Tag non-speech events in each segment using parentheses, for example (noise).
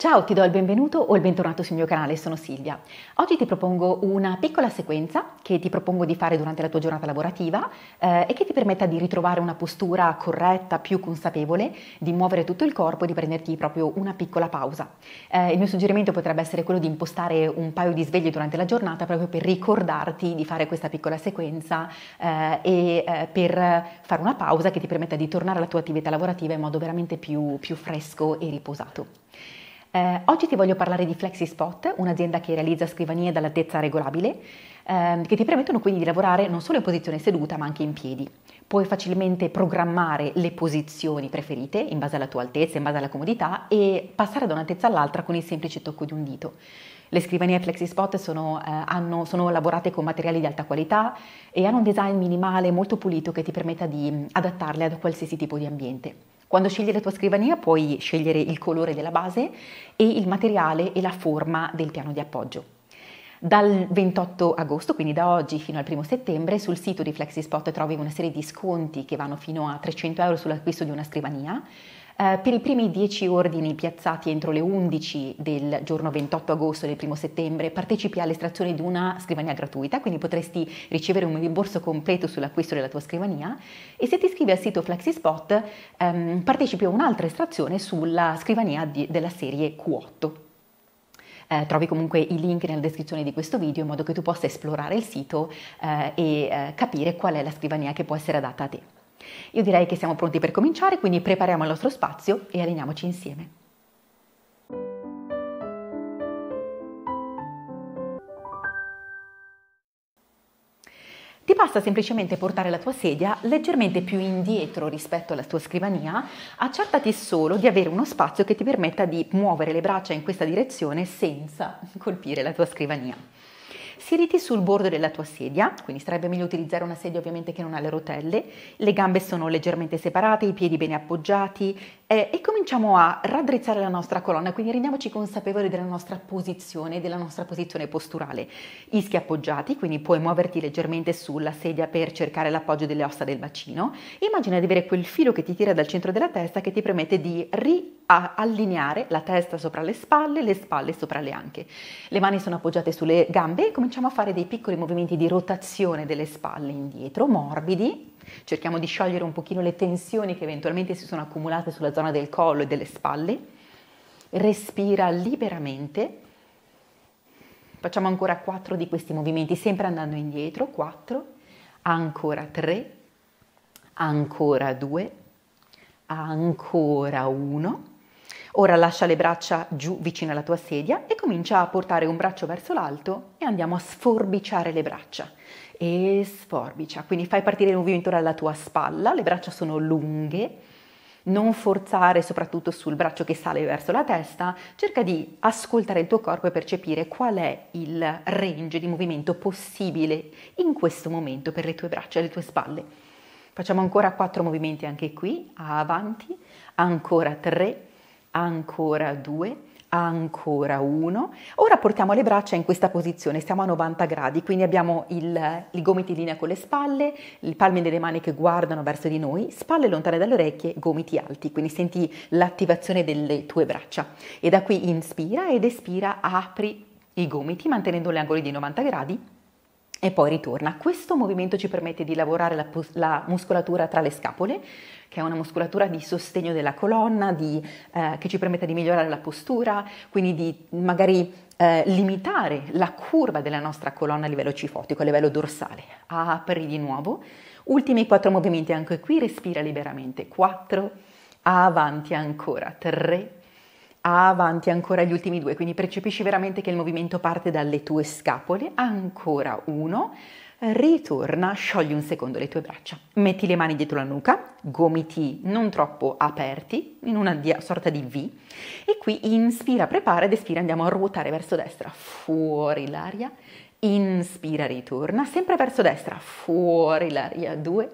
Ciao, ti do il benvenuto o il bentornato sul mio canale, sono Silvia. Oggi ti propongo una piccola sequenza che ti propongo di fare durante la tua giornata lavorativa eh, e che ti permetta di ritrovare una postura corretta, più consapevole, di muovere tutto il corpo e di prenderti proprio una piccola pausa. Eh, il mio suggerimento potrebbe essere quello di impostare un paio di sveglie durante la giornata proprio per ricordarti di fare questa piccola sequenza eh, e eh, per fare una pausa che ti permetta di tornare alla tua attività lavorativa in modo veramente più, più fresco e riposato. Eh, oggi ti voglio parlare di FlexiSpot, un'azienda che realizza scrivanie dall'altezza regolabile, ehm, che ti permettono quindi di lavorare non solo in posizione seduta ma anche in piedi. Puoi facilmente programmare le posizioni preferite in base alla tua altezza, in base alla comodità e passare da un'altezza all'altra con il semplice tocco di un dito. Le scrivanie FlexiSpot sono, eh, hanno, sono lavorate con materiali di alta qualità e hanno un design minimale molto pulito che ti permetta di mm, adattarle ad qualsiasi tipo di ambiente. Quando scegli la tua scrivania puoi scegliere il colore della base e il materiale e la forma del piano di appoggio. Dal 28 agosto, quindi da oggi fino al 1 settembre, sul sito di Flexispot trovi una serie di sconti che vanno fino a 300 euro sull'acquisto di una scrivania, eh, per i primi 10 ordini piazzati entro le 11 del giorno 28 agosto del primo settembre partecipi all'estrazione di una scrivania gratuita, quindi potresti ricevere un rimborso completo sull'acquisto della tua scrivania e se ti iscrivi al sito Flexispot ehm, partecipi a un'altra estrazione sulla scrivania di, della serie Q8. Eh, trovi comunque i link nella descrizione di questo video in modo che tu possa esplorare il sito eh, e eh, capire qual è la scrivania che può essere adatta a te. Io direi che siamo pronti per cominciare, quindi prepariamo il nostro spazio e alleniamoci insieme. Ti basta semplicemente portare la tua sedia leggermente più indietro rispetto alla tua scrivania, accertati solo di avere uno spazio che ti permetta di muovere le braccia in questa direzione senza (laughs) colpire la tua scrivania. Siediti sul bordo della tua sedia, quindi sarebbe meglio utilizzare una sedia ovviamente che non ha le rotelle, le gambe sono leggermente separate, i piedi bene appoggiati eh, e cominciamo a raddrizzare la nostra colonna, quindi rendiamoci consapevoli della nostra posizione, della nostra posizione posturale. Ischi appoggiati, quindi puoi muoverti leggermente sulla sedia per cercare l'appoggio delle ossa del bacino. Immagina di avere quel filo che ti tira dal centro della testa che ti permette di ri a allineare la testa sopra le spalle, le spalle sopra le anche. Le mani sono appoggiate sulle gambe e cominciamo a fare dei piccoli movimenti di rotazione delle spalle indietro, morbidi. Cerchiamo di sciogliere un pochino le tensioni che eventualmente si sono accumulate sulla zona del collo e delle spalle. Respira liberamente. Facciamo ancora quattro di questi movimenti, sempre andando indietro, Quattro, ancora tre, ancora due, ancora uno. Ora lascia le braccia giù vicino alla tua sedia e comincia a portare un braccio verso l'alto e andiamo a sforbiciare le braccia. E sforbicia, quindi fai partire il movimento dalla tua spalla, le braccia sono lunghe, non forzare soprattutto sul braccio che sale verso la testa, cerca di ascoltare il tuo corpo e percepire qual è il range di movimento possibile in questo momento per le tue braccia e le tue spalle. Facciamo ancora quattro movimenti anche qui, avanti, ancora tre, ancora due, ancora uno. Ora portiamo le braccia in questa posizione, siamo a 90 gradi, quindi abbiamo il, i gomiti in linea con le spalle, le palme delle mani che guardano verso di noi, spalle lontane dalle orecchie, gomiti alti, quindi senti l'attivazione delle tue braccia. E da qui inspira ed espira, apri i gomiti mantenendo gli angoli di 90 gradi e poi ritorna. Questo movimento ci permette di lavorare la, la, muscolatura tra le scapole, che è una muscolatura di sostegno della colonna, di, eh, che ci permette di migliorare la postura, quindi di magari eh, limitare la curva della nostra colonna a livello cifotico, a livello dorsale. Apri di nuovo. Ultimi quattro movimenti anche qui, respira liberamente. Quattro, avanti ancora. Tre, ha avanti ancora gli ultimi due, quindi percepisci veramente che il movimento parte dalle tue scapole, ancora uno, ritorna, sciogli un secondo le tue braccia, metti le mani dietro la nuca, gomiti non troppo aperti, in una dia- sorta di V, e qui inspira, prepara ed espira, andiamo a ruotare verso destra, fuori l'aria, inspira, ritorna, sempre verso destra, fuori l'aria, due,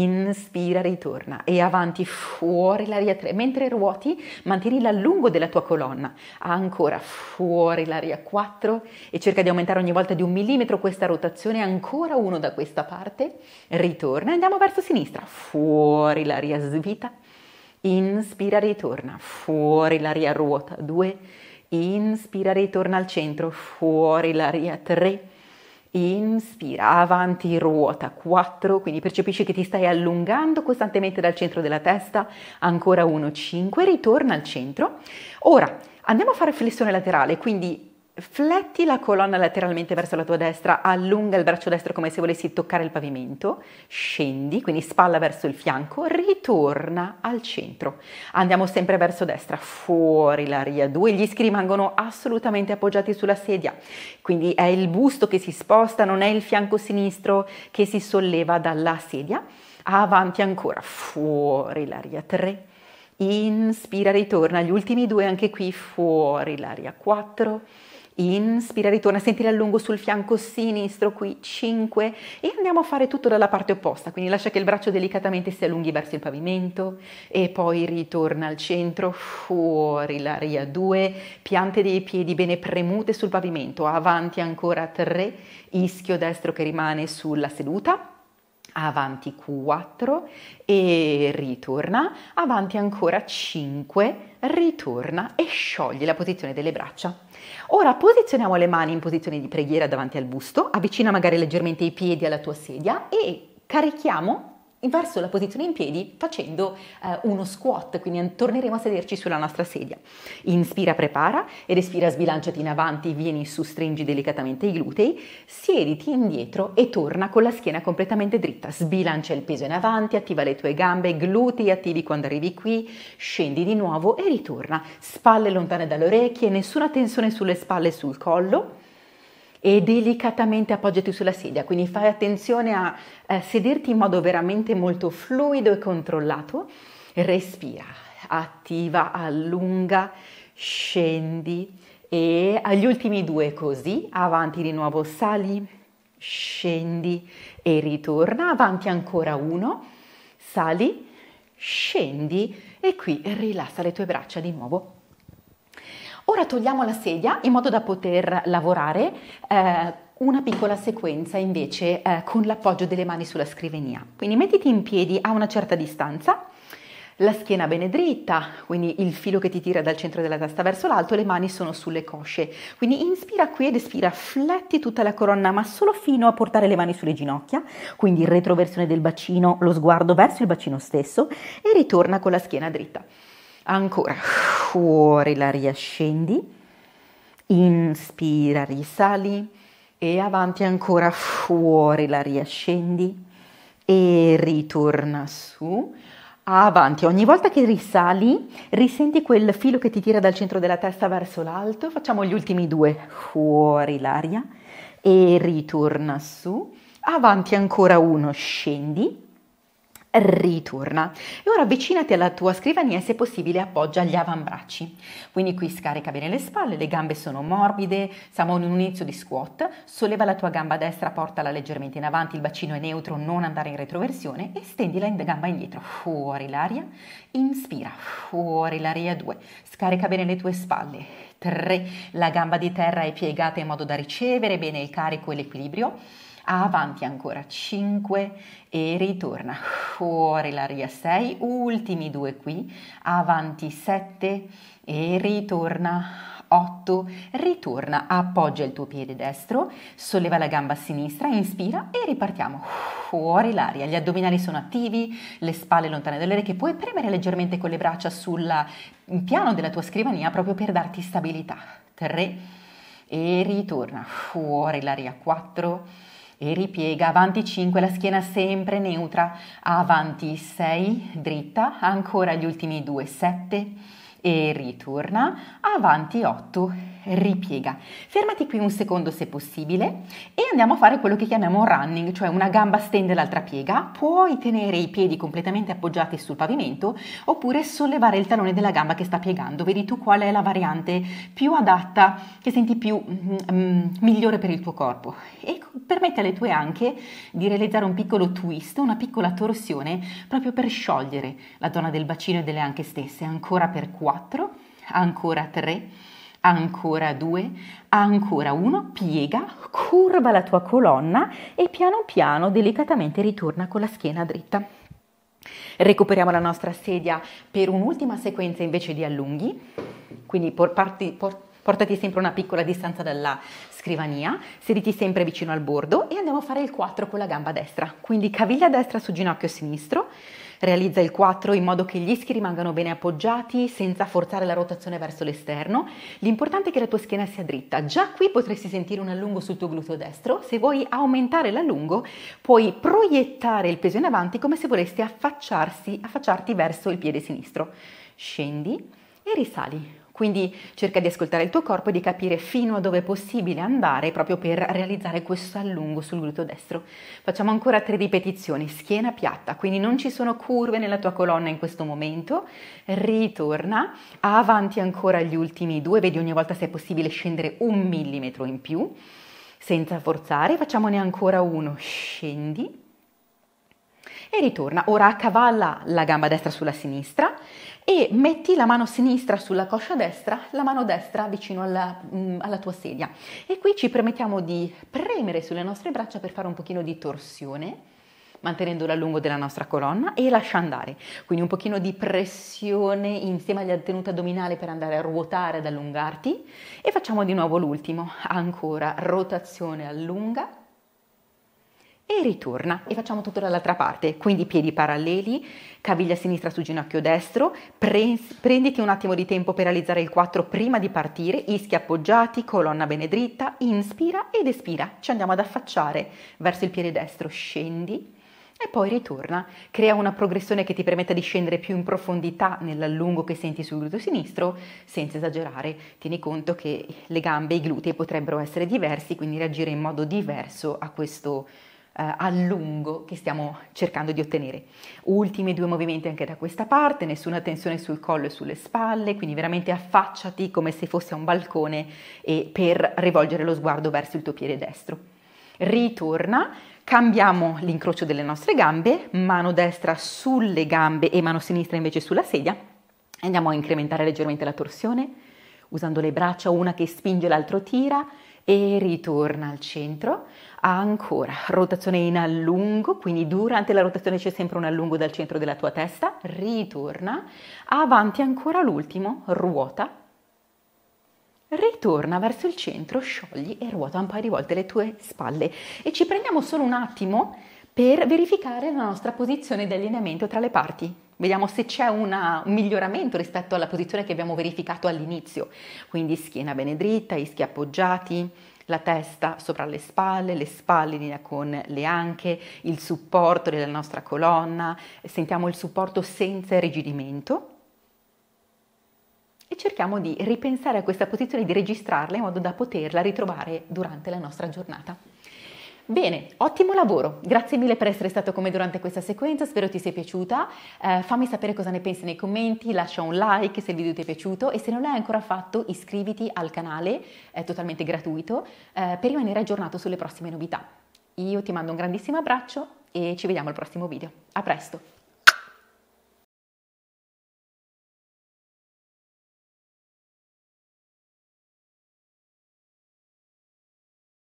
inspira, ritorna e avanti fuori l'aria 3. Mentre ruoti, mantieni l'allungo della tua colonna. Ancora fuori l'aria 4 e cerca di aumentare ogni volta di un millimetro questa rotazione. Ancora uno da questa parte, ritorna. Andiamo verso sinistra, fuori l'aria svita. Inspira, ritorna. Fuori l'aria ruota 2. Inspira, ritorna al centro. Fuori l'aria 3 Inspira, avanti, ruota, 4, quindi percepisci che ti stai allungando costantemente dal centro della testa, ancora 1, 5, ritorna al centro. Ora andiamo a fare flessione laterale, quindi Fletti la colonna lateralmente verso la tua destra, allunga il braccio destro come se volessi toccare il pavimento, scendi, quindi spalla verso il fianco, ritorna al centro. Andiamo sempre verso destra, fuori l'aria 2, gli ischi rimangono assolutamente appoggiati sulla sedia, quindi è il busto che si sposta, non è il fianco sinistro che si solleva dalla sedia. Avanti ancora, fuori l'aria 3. Inspira, ritorna, gli ultimi due anche qui, fuori l'aria 4 inspira, ritorna, senti l'allungo sul fianco sinistro qui, 5 e andiamo a fare tutto dalla parte opposta, quindi lascia che il braccio delicatamente si allunghi verso il pavimento e poi ritorna al centro, fuori l'aria, 2, piante dei piedi bene premute sul pavimento, avanti ancora 3, ischio destro che rimane sulla seduta, avanti 4 e ritorna, avanti ancora 5, ritorna e sciogli la posizione delle braccia. Ora posizioniamo le mani in posizione di preghiera davanti al busto, avvicina magari leggermente i piedi alla tua sedia e carichiamo verso la posizione in piedi facendo eh, uno squat, quindi torneremo a sederci sulla nostra sedia. Inspira, prepara ed espira, sbilanciati in avanti, vieni su, stringi delicatamente i glutei, siediti indietro e torna con la schiena completamente dritta, sbilancia il peso in avanti, attiva le tue gambe, glutei attivi quando arrivi qui, scendi di nuovo e ritorna, spalle lontane dalle orecchie, nessuna tensione sulle spalle e sul collo e delicatamente appoggiati sulla sedia, quindi fai attenzione a eh, sederti in modo veramente molto fluido e controllato, respira, attiva, allunga, scendi e agli ultimi due così, avanti di nuovo, sali, scendi e ritorna, avanti ancora uno, sali, scendi e qui rilassa le tue braccia di nuovo. Ora togliamo la sedia in modo da poter lavorare eh, una piccola sequenza invece eh, con l'appoggio delle mani sulla scrivania. Quindi mettiti in piedi a una certa distanza, la schiena bene dritta, quindi il filo che ti tira dal centro della testa verso l'alto, le mani sono sulle cosce. Quindi inspira qui ed espira, fletti tutta la corona ma solo fino a portare le mani sulle ginocchia, quindi retroversione del bacino, lo sguardo verso il bacino stesso e ritorna con la schiena dritta. Ancora fuori l'aria scendi, inspira, risali e avanti ancora fuori l'aria scendi e ritorna su. Avanti, ogni volta che risali risenti quel filo che ti tira dal centro della testa verso l'alto, facciamo gli ultimi due, fuori l'aria e ritorna su, avanti ancora uno, scendi ritorna. E ora avvicinati alla tua scrivania e se possibile appoggia gli avambracci. Quindi qui scarica bene le spalle, le gambe sono morbide, siamo in un inizio di squat, solleva la tua gamba destra, portala leggermente in avanti, il bacino è neutro, non andare in retroversione e stendi la gamba indietro, fuori l'aria, inspira, fuori l'aria 2, scarica bene le tue spalle, 3, la gamba di terra è piegata in modo da ricevere bene il carico e l'equilibrio, avanti ancora 5 e ritorna fuori l'aria 6, ultimi due qui, avanti 7 e ritorna 8, ritorna, appoggia il tuo piede destro, solleva la gamba sinistra, inspira e ripartiamo. Fuori l'aria, gli addominali sono attivi, le spalle lontane dalle orecchie, puoi premere leggermente con le braccia sul piano della tua scrivania proprio per darti stabilità. 3 e ritorna. Fuori l'aria 4 e ripiega avanti 5 la schiena sempre neutra, avanti 6 dritta, ancora gli ultimi 2 7 e ritorna avanti 8 ripiega. Fermati qui un secondo se possibile e andiamo a fare quello che chiamiamo running, cioè una gamba stende l'altra piega. Puoi tenere i piedi completamente appoggiati sul pavimento oppure sollevare il tallone della gamba che sta piegando. Vedi tu qual è la variante più adatta, che senti più mm, mm migliore per il tuo corpo e permette alle tue anche di realizzare un piccolo twist, una piccola torsione proprio per sciogliere la zona del bacino e delle anche stesse. Ancora per 4, ancora 3 ancora due, ancora uno, piega, curva la tua colonna e piano piano delicatamente ritorna con la schiena dritta. Recuperiamo la nostra sedia per un'ultima sequenza invece di allunghi, quindi porti, porti Portati sempre una piccola distanza dalla scrivania, sediti sempre vicino al bordo e andiamo a fare il 4 con la gamba destra. Quindi caviglia destra su ginocchio sinistro, realizza il 4 in modo che gli ischi rimangano bene appoggiati senza forzare la rotazione verso l'esterno. L'importante è che la tua schiena sia dritta. Già qui potresti sentire un allungo sul tuo gluteo destro. Se vuoi aumentare l'allungo, puoi proiettare il peso in avanti come se volessi affacciarti verso il piede sinistro. Scendi e risali quindi cerca di ascoltare il tuo corpo e di capire fino a dove è possibile andare proprio per realizzare questo allungo sul gluteo destro. Facciamo ancora tre ripetizioni, schiena piatta, quindi non ci sono curve nella tua colonna in questo momento. Ritorna, avanti ancora gli ultimi due, vedi ogni volta se è possibile scendere un millimetro in più. Senza forzare, facciamone ancora uno, scendi, e ritorna. Ora accavalla la gamba destra sulla sinistra, e metti la mano sinistra sulla coscia destra, la mano destra vicino alla, mm, alla tua sedia. E qui ci permettiamo di premere sulle nostre braccia per fare un pochino di torsione mantenendola a lungo della nostra colonna e lascia andare. Quindi un pochino di pressione insieme alla tenuta addominale per andare a ruotare ad allungarti e facciamo di nuovo l'ultimo. Ancora rotazione allunga e ritorna e facciamo tutto dall'altra parte, quindi piedi paralleli, caviglia sinistra su ginocchio destro, pre- prenditi un attimo di tempo per realizzare il 4 prima di partire, ischi appoggiati, colonna bene dritta, inspira ed espira, ci andiamo ad affacciare verso il piede destro, scendi e poi ritorna, crea una progressione che ti permetta di scendere più in profondità nell'allungo che senti sul gluteo sinistro senza esagerare, tieni conto che le gambe e i glutei potrebbero essere diversi, quindi reagire in modo diverso a questo eh, a lungo che stiamo cercando di ottenere. Ultimi due movimenti anche da questa parte, nessuna tensione sul collo e sulle spalle, quindi veramente affacciati come se fosse a un balcone e per rivolgere lo sguardo verso il tuo piede destro. Ritorna, cambiamo l'incrocio delle nostre gambe, mano destra sulle gambe e mano sinistra invece sulla sedia. Andiamo a incrementare leggermente la torsione usando le braccia, una che spinge, l'altro tira e ritorna al centro, ancora rotazione in allungo, quindi durante la rotazione c'è sempre un allungo dal centro della tua testa, ritorna, avanti ancora l'ultimo, ruota, ritorna verso il centro, sciogli e ruota un paio di volte le tue spalle e ci prendiamo solo un attimo per verificare la nostra posizione di allineamento tra le parti. Vediamo se c'è una, un miglioramento rispetto alla posizione che abbiamo verificato all'inizio. Quindi schiena bene dritta, ischi appoggiati, la testa sopra le spalle, le spalle in linea con le anche, il supporto della nostra colonna, sentiamo il supporto senza irrigidimento e cerchiamo di ripensare a questa posizione, di registrarla in modo da poterla ritrovare durante la nostra giornata. Bene, ottimo lavoro, grazie mille per essere stato con me durante questa sequenza, spero ti sia piaciuta, eh, fammi sapere cosa ne pensi nei commenti, lascia un like se il video ti è piaciuto e se non l'hai ancora fatto iscriviti al canale, è totalmente gratuito, eh, per rimanere aggiornato sulle prossime novità. Io ti mando un grandissimo abbraccio e ci vediamo al prossimo video. A presto!